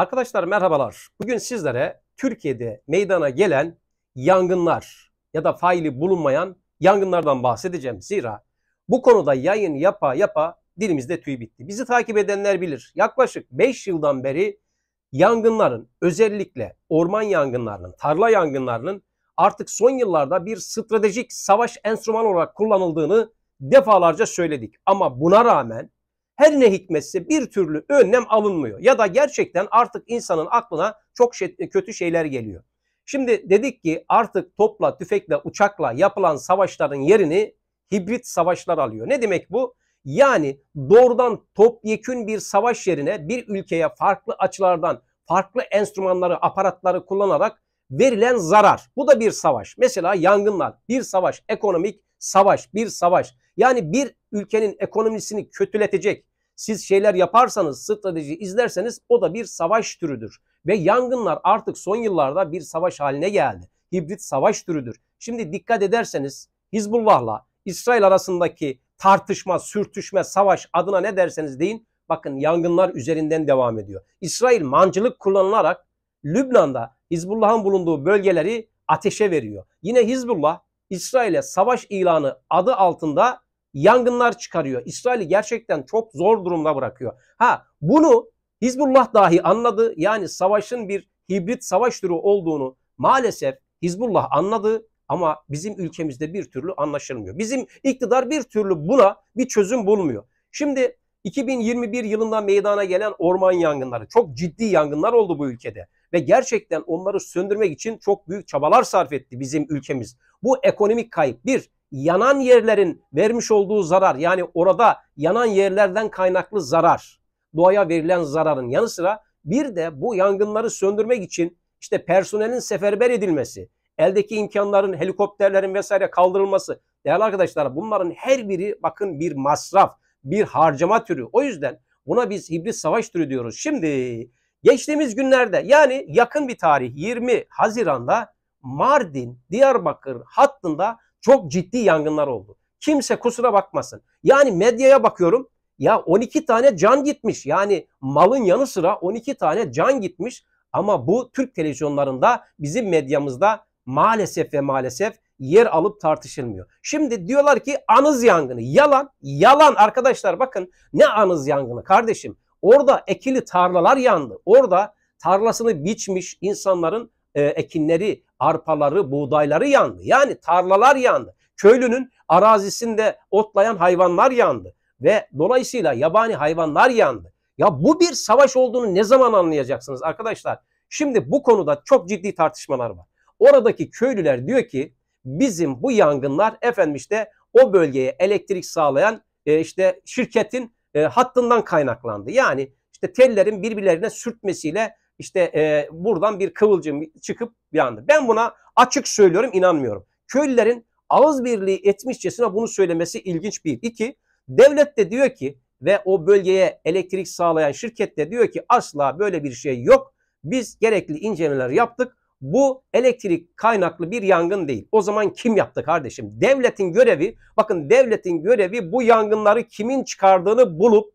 Arkadaşlar merhabalar. Bugün sizlere Türkiye'de meydana gelen yangınlar ya da faili bulunmayan yangınlardan bahsedeceğim. Zira bu konuda yayın yapa yapa dilimizde tüy bitti. Bizi takip edenler bilir. Yaklaşık 5 yıldan beri yangınların özellikle orman yangınlarının, tarla yangınlarının artık son yıllarda bir stratejik savaş enstrümanı olarak kullanıldığını defalarca söyledik. Ama buna rağmen her ne hikmetse bir türlü önlem alınmıyor. Ya da gerçekten artık insanın aklına çok şey, kötü şeyler geliyor. Şimdi dedik ki artık topla, tüfekle, uçakla yapılan savaşların yerini hibrit savaşlar alıyor. Ne demek bu? Yani doğrudan topyekün bir savaş yerine bir ülkeye farklı açılardan farklı enstrümanları, aparatları kullanarak verilen zarar. Bu da bir savaş. Mesela yangınlar, bir savaş, ekonomik savaş, bir savaş. Yani bir ülkenin ekonomisini kötületecek, siz şeyler yaparsanız, strateji izlerseniz o da bir savaş türüdür. Ve yangınlar artık son yıllarda bir savaş haline geldi. Hibrit savaş türüdür. Şimdi dikkat ederseniz Hizbullah'la İsrail arasındaki tartışma, sürtüşme, savaş adına ne derseniz deyin. Bakın yangınlar üzerinden devam ediyor. İsrail mancılık kullanılarak Lübnan'da Hizbullah'ın bulunduğu bölgeleri ateşe veriyor. Yine Hizbullah İsrail'e savaş ilanı adı altında yangınlar çıkarıyor. İsrail'i gerçekten çok zor durumda bırakıyor. Ha bunu Hizbullah dahi anladı. Yani savaşın bir hibrit savaş türü olduğunu maalesef Hizbullah anladı ama bizim ülkemizde bir türlü anlaşılmıyor. Bizim iktidar bir türlü buna bir çözüm bulmuyor. Şimdi 2021 yılında meydana gelen orman yangınları çok ciddi yangınlar oldu bu ülkede ve gerçekten onları söndürmek için çok büyük çabalar sarf etti bizim ülkemiz. Bu ekonomik kayıp bir yanan yerlerin vermiş olduğu zarar yani orada yanan yerlerden kaynaklı zarar doğaya verilen zararın yanı sıra bir de bu yangınları söndürmek için işte personelin seferber edilmesi, eldeki imkanların, helikopterlerin vesaire kaldırılması. Değerli arkadaşlar bunların her biri bakın bir masraf, bir harcama türü. O yüzden buna biz hibrit savaş türü diyoruz. Şimdi geçtiğimiz günlerde yani yakın bir tarih 20 Haziran'da Mardin, Diyarbakır hattında çok ciddi yangınlar oldu. Kimse kusura bakmasın. Yani medyaya bakıyorum. Ya 12 tane can gitmiş. Yani malın yanı sıra 12 tane can gitmiş. Ama bu Türk televizyonlarında bizim medyamızda maalesef ve maalesef yer alıp tartışılmıyor. Şimdi diyorlar ki anız yangını. Yalan, yalan arkadaşlar bakın ne anız yangını kardeşim. Orada ekili tarlalar yandı. Orada tarlasını biçmiş insanların e, ekinleri, arpaları, buğdayları yandı. Yani tarlalar yandı. Köylünün arazisinde otlayan hayvanlar yandı ve dolayısıyla yabani hayvanlar yandı. Ya bu bir savaş olduğunu ne zaman anlayacaksınız arkadaşlar? Şimdi bu konuda çok ciddi tartışmalar var. Oradaki köylüler diyor ki bizim bu yangınlar efendim işte o bölgeye elektrik sağlayan e, işte şirketin e, hattından kaynaklandı. Yani işte tellerin birbirlerine sürtmesiyle işte e, buradan bir kıvılcım çıkıp bir anda. Ben buna açık söylüyorum inanmıyorum. Köylülerin ağız birliği etmişçesine bunu söylemesi ilginç bir. İki, devlet de diyor ki ve o bölgeye elektrik sağlayan şirket de diyor ki asla böyle bir şey yok. Biz gerekli incelemeler yaptık. Bu elektrik kaynaklı bir yangın değil. O zaman kim yaptı kardeşim? Devletin görevi, bakın devletin görevi bu yangınları kimin çıkardığını bulup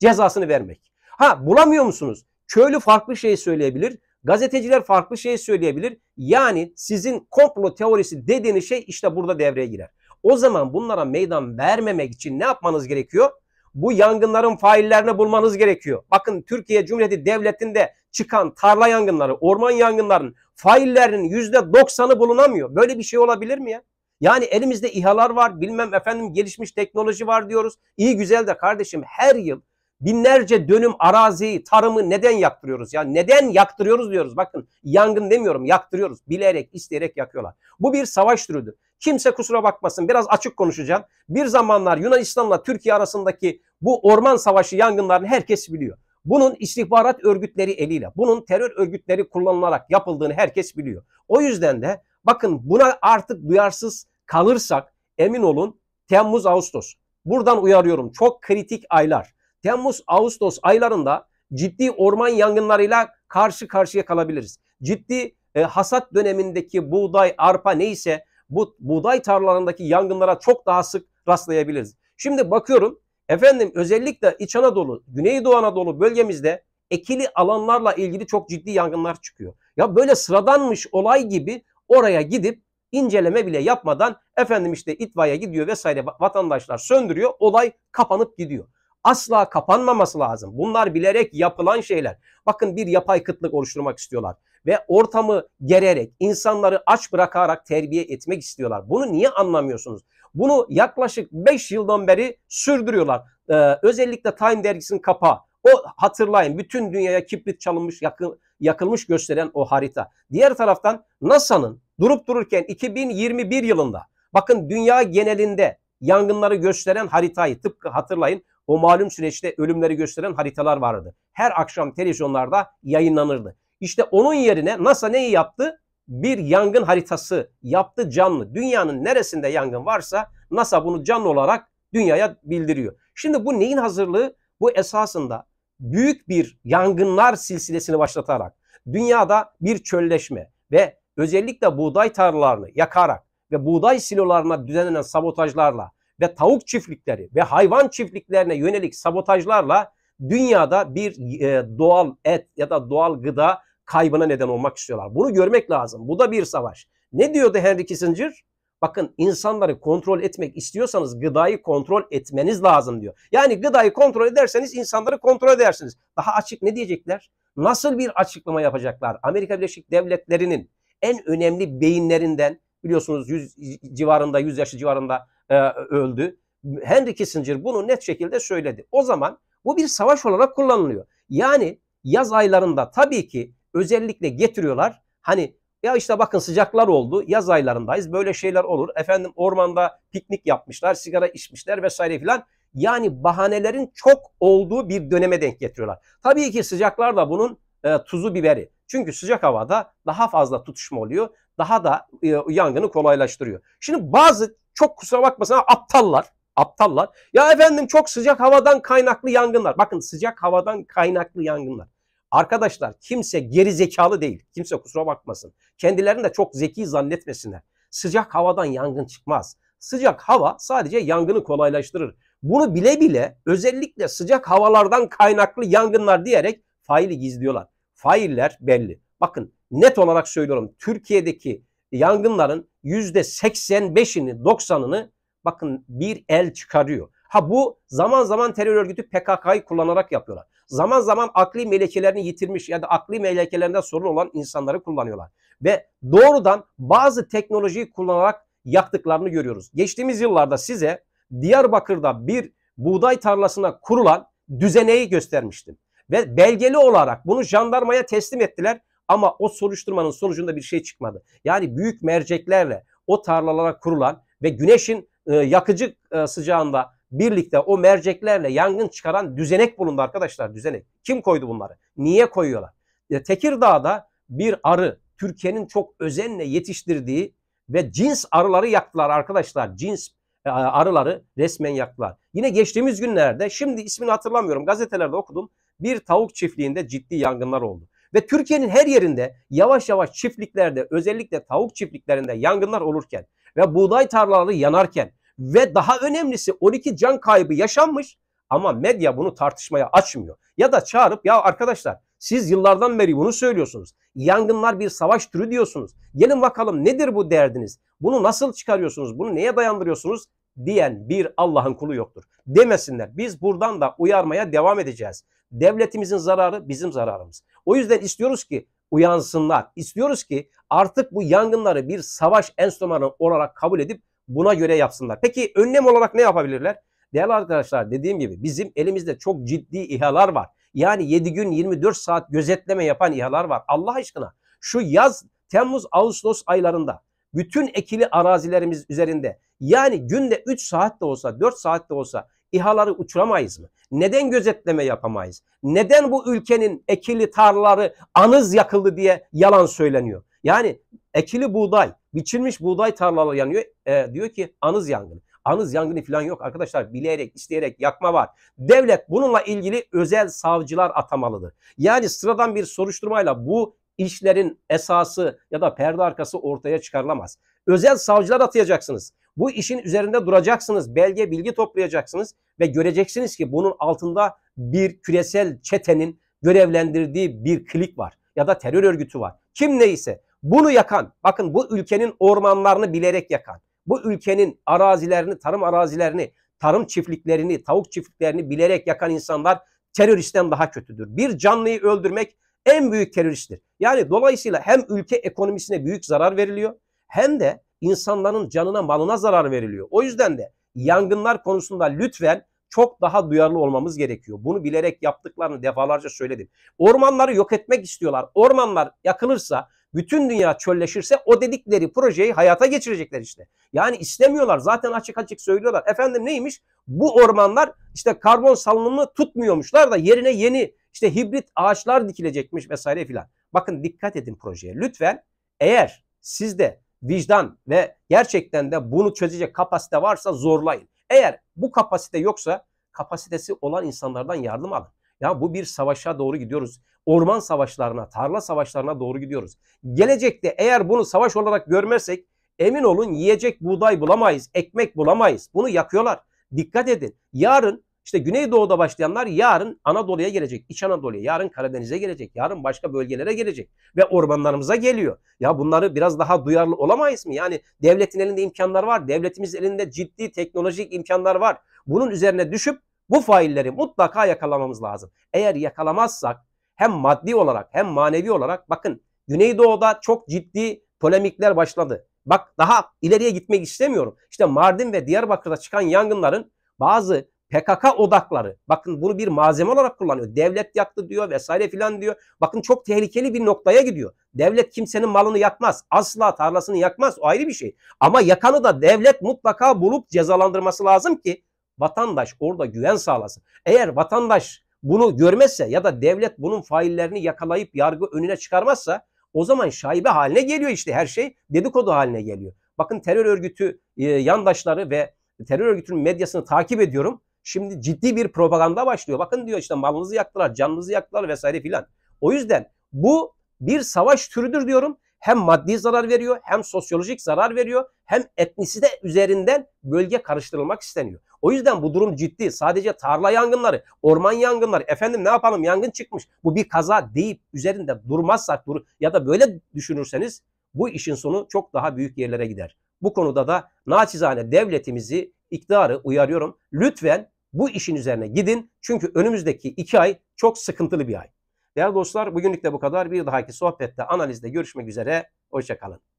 cezasını vermek. Ha bulamıyor musunuz? Köylü farklı şey söyleyebilir. Gazeteciler farklı şey söyleyebilir. Yani sizin komplo teorisi dediğiniz şey işte burada devreye girer. O zaman bunlara meydan vermemek için ne yapmanız gerekiyor? Bu yangınların faillerini bulmanız gerekiyor. Bakın Türkiye Cumhuriyeti Devleti'nde çıkan tarla yangınları, orman yangınlarının faillerinin yüzde doksanı bulunamıyor. Böyle bir şey olabilir mi ya? Yani elimizde İHA'lar var, bilmem efendim gelişmiş teknoloji var diyoruz. İyi güzel de kardeşim her yıl binlerce dönüm araziyi, tarımı neden yaktırıyoruz? Ya neden yaktırıyoruz diyoruz. Bakın yangın demiyorum yaktırıyoruz. Bilerek, isteyerek yakıyorlar. Bu bir savaş türüdür. Kimse kusura bakmasın biraz açık konuşacağım. Bir zamanlar Yunanistan'la Türkiye arasındaki bu orman savaşı yangınlarını herkes biliyor. Bunun istihbarat örgütleri eliyle, bunun terör örgütleri kullanılarak yapıldığını herkes biliyor. O yüzden de bakın buna artık duyarsız kalırsak emin olun Temmuz Ağustos. Buradan uyarıyorum. Çok kritik aylar. Temmuz-Ağustos aylarında ciddi orman yangınlarıyla karşı karşıya kalabiliriz. Ciddi e, hasat dönemindeki buğday, arpa neyse bu buğday tarlalarındaki yangınlara çok daha sık rastlayabiliriz. Şimdi bakıyorum efendim özellikle İç Anadolu, Güneydoğu Anadolu bölgemizde ekili alanlarla ilgili çok ciddi yangınlar çıkıyor. Ya böyle sıradanmış olay gibi oraya gidip inceleme bile yapmadan efendim işte itfaiye gidiyor vesaire vatandaşlar söndürüyor olay kapanıp gidiyor asla kapanmaması lazım. Bunlar bilerek yapılan şeyler. Bakın bir yapay kıtlık oluşturmak istiyorlar ve ortamı gererek, insanları aç bırakarak terbiye etmek istiyorlar. Bunu niye anlamıyorsunuz? Bunu yaklaşık 5 yıldan beri sürdürüyorlar. Ee, özellikle Time dergisinin kapağı. O hatırlayın bütün dünyaya kibrit çalınmış, yakın, yakılmış gösteren o harita. Diğer taraftan NASA'nın durup dururken 2021 yılında bakın dünya genelinde yangınları gösteren haritayı tıpkı hatırlayın o malum süreçte ölümleri gösteren haritalar vardı. Her akşam televizyonlarda yayınlanırdı. İşte onun yerine NASA neyi yaptı? Bir yangın haritası yaptı canlı. Dünyanın neresinde yangın varsa NASA bunu canlı olarak dünyaya bildiriyor. Şimdi bu neyin hazırlığı? Bu esasında büyük bir yangınlar silsilesini başlatarak dünyada bir çölleşme ve özellikle buğday tarlalarını yakarak ve buğday silolarına düzenlenen sabotajlarla ve tavuk çiftlikleri ve hayvan çiftliklerine yönelik sabotajlarla dünyada bir e, doğal et ya da doğal gıda kaybına neden olmak istiyorlar. Bunu görmek lazım. Bu da bir savaş. Ne diyordu Henry Kissinger? Bakın insanları kontrol etmek istiyorsanız gıdayı kontrol etmeniz lazım diyor. Yani gıdayı kontrol ederseniz insanları kontrol edersiniz. Daha açık ne diyecekler? Nasıl bir açıklama yapacaklar? Amerika Birleşik Devletleri'nin en önemli beyinlerinden biliyorsunuz 100 civarında 100 yaşı civarında e, öldü. Henry Kissinger bunu net şekilde söyledi. O zaman bu bir savaş olarak kullanılıyor. Yani yaz aylarında tabii ki özellikle getiriyorlar. Hani ya işte bakın sıcaklar oldu, yaz aylarındayız, böyle şeyler olur. Efendim ormanda piknik yapmışlar, sigara içmişler vesaire filan. Yani bahanelerin çok olduğu bir döneme denk getiriyorlar. Tabii ki sıcaklar da bunun e, tuzu biberi. Çünkü sıcak havada daha fazla tutuşma oluyor. Daha da e, yangını kolaylaştırıyor. Şimdi bazı çok kusura bakmasın aptallar. Aptallar. Ya efendim çok sıcak havadan kaynaklı yangınlar. Bakın sıcak havadan kaynaklı yangınlar. Arkadaşlar kimse geri zekalı değil. Kimse kusura bakmasın. Kendilerini de çok zeki zannetmesinler. Sıcak havadan yangın çıkmaz. Sıcak hava sadece yangını kolaylaştırır. Bunu bile bile özellikle sıcak havalardan kaynaklı yangınlar diyerek faili gizliyorlar. Failler belli. Bakın net olarak söylüyorum Türkiye'deki yangınların yüzde 85'ini 90'ını bakın bir el çıkarıyor. Ha bu zaman zaman terör örgütü PKK'yı kullanarak yapıyorlar. Zaman zaman akli melekelerini yitirmiş ya da akli melekelerinde sorun olan insanları kullanıyorlar. Ve doğrudan bazı teknolojiyi kullanarak yaktıklarını görüyoruz. Geçtiğimiz yıllarda size Diyarbakır'da bir buğday tarlasına kurulan düzeneyi göstermiştim. Ve belgeli olarak bunu jandarmaya teslim ettiler ama o soruşturmanın sonucunda bir şey çıkmadı. Yani büyük merceklerle o tarlalara kurulan ve güneşin e, yakıcı e, sıcağında birlikte o merceklerle yangın çıkaran düzenek bulundu arkadaşlar düzenek. Kim koydu bunları? Niye koyuyorlar? E, Tekirdağ'da bir arı Türkiye'nin çok özenle yetiştirdiği ve cins arıları yaktılar arkadaşlar. Cins e, arıları resmen yaktılar. Yine geçtiğimiz günlerde şimdi ismini hatırlamıyorum gazetelerde okudum. Bir tavuk çiftliğinde ciddi yangınlar oldu. Ve Türkiye'nin her yerinde yavaş yavaş çiftliklerde özellikle tavuk çiftliklerinde yangınlar olurken ve buğday tarlaları yanarken ve daha önemlisi 12 can kaybı yaşanmış ama medya bunu tartışmaya açmıyor. Ya da çağırıp ya arkadaşlar siz yıllardan beri bunu söylüyorsunuz. Yangınlar bir savaş türü diyorsunuz. Gelin bakalım nedir bu derdiniz? Bunu nasıl çıkarıyorsunuz? Bunu neye dayandırıyorsunuz? diyen bir Allah'ın kulu yoktur. Demesinler. Biz buradan da uyarmaya devam edeceğiz. Devletimizin zararı bizim zararımız. O yüzden istiyoruz ki uyansınlar. İstiyoruz ki artık bu yangınları bir savaş enstrümanı olarak kabul edip buna göre yapsınlar. Peki önlem olarak ne yapabilirler? Değerli arkadaşlar dediğim gibi bizim elimizde çok ciddi ihalar var. Yani 7 gün 24 saat gözetleme yapan ihalar var. Allah aşkına şu yaz Temmuz Ağustos aylarında bütün ekili arazilerimiz üzerinde yani günde 3 saat de olsa 4 saat de olsa İHA'ları uçuramayız mı? Neden gözetleme yapamayız? Neden bu ülkenin ekili tarlaları anız yakıldı diye yalan söyleniyor? Yani ekili buğday, biçilmiş buğday tarlaları yanıyor. E, diyor ki anız yangını. Anız yangını falan yok arkadaşlar. Bileyerek, isteyerek yakma var. Devlet bununla ilgili özel savcılar atamalıdır. Yani sıradan bir soruşturmayla bu işlerin esası ya da perde arkası ortaya çıkarılamaz. Özel savcılar atayacaksınız. Bu işin üzerinde duracaksınız. Belge, bilgi toplayacaksınız ve göreceksiniz ki bunun altında bir küresel çetenin görevlendirdiği bir klik var ya da terör örgütü var. Kim neyse bunu yakan, bakın bu ülkenin ormanlarını bilerek yakan, bu ülkenin arazilerini, tarım arazilerini, tarım çiftliklerini, tavuk çiftliklerini bilerek yakan insanlar teröristten daha kötüdür. Bir canlıyı öldürmek en büyük teröristtir. Yani dolayısıyla hem ülke ekonomisine büyük zarar veriliyor hem de insanların canına malına zarar veriliyor. O yüzden de yangınlar konusunda lütfen çok daha duyarlı olmamız gerekiyor. Bunu bilerek yaptıklarını defalarca söyledim. Ormanları yok etmek istiyorlar. Ormanlar yakılırsa, bütün dünya çölleşirse o dedikleri projeyi hayata geçirecekler işte. Yani istemiyorlar. Zaten açık açık söylüyorlar. Efendim neymiş? Bu ormanlar işte karbon salınımı tutmuyormuşlar da yerine yeni işte hibrit ağaçlar dikilecekmiş vesaire filan. Bakın dikkat edin projeye. Lütfen eğer siz de vicdan ve gerçekten de bunu çözecek kapasite varsa zorlayın. Eğer bu kapasite yoksa kapasitesi olan insanlardan yardım alın. Ya bu bir savaşa doğru gidiyoruz. Orman savaşlarına, tarla savaşlarına doğru gidiyoruz. Gelecekte eğer bunu savaş olarak görmezsek emin olun yiyecek buğday bulamayız, ekmek bulamayız. Bunu yakıyorlar. Dikkat edin. Yarın işte Güneydoğu'da başlayanlar yarın Anadolu'ya gelecek. İç Anadolu'ya, yarın Karadeniz'e gelecek, yarın başka bölgelere gelecek ve ormanlarımıza geliyor. Ya bunları biraz daha duyarlı olamayız mı? Yani devletin elinde imkanlar var. Devletimiz elinde ciddi teknolojik imkanlar var. Bunun üzerine düşüp bu failleri mutlaka yakalamamız lazım. Eğer yakalamazsak hem maddi olarak hem manevi olarak bakın Güneydoğu'da çok ciddi polemikler başladı. Bak daha ileriye gitmek istemiyorum. İşte Mardin ve Diyarbakır'da çıkan yangınların bazı PKK odakları. Bakın bunu bir malzeme olarak kullanıyor. Devlet yaktı diyor vesaire filan diyor. Bakın çok tehlikeli bir noktaya gidiyor. Devlet kimsenin malını yakmaz. Asla tarlasını yakmaz. O ayrı bir şey. Ama yakanı da devlet mutlaka bulup cezalandırması lazım ki vatandaş orada güven sağlasın. Eğer vatandaş bunu görmezse ya da devlet bunun faillerini yakalayıp yargı önüne çıkarmazsa o zaman şaibe haline geliyor işte her şey dedikodu haline geliyor. Bakın terör örgütü e, yandaşları ve terör örgütünün medyasını takip ediyorum. Şimdi ciddi bir propaganda başlıyor. Bakın diyor işte malınızı yaktılar, canınızı yaktılar vesaire filan. O yüzden bu bir savaş türüdür diyorum. Hem maddi zarar veriyor, hem sosyolojik zarar veriyor, hem etnisi de üzerinden bölge karıştırılmak isteniyor. O yüzden bu durum ciddi. Sadece tarla yangınları, orman yangınları, efendim ne yapalım yangın çıkmış. Bu bir kaza deyip üzerinde durmazsak dur ya da böyle düşünürseniz bu işin sonu çok daha büyük yerlere gider. Bu konuda da naçizane devletimizi iktidarı uyarıyorum. Lütfen bu işin üzerine gidin. Çünkü önümüzdeki iki ay çok sıkıntılı bir ay. Değerli dostlar bugünlük de bu kadar. Bir dahaki sohbette analizde görüşmek üzere. Hoşçakalın.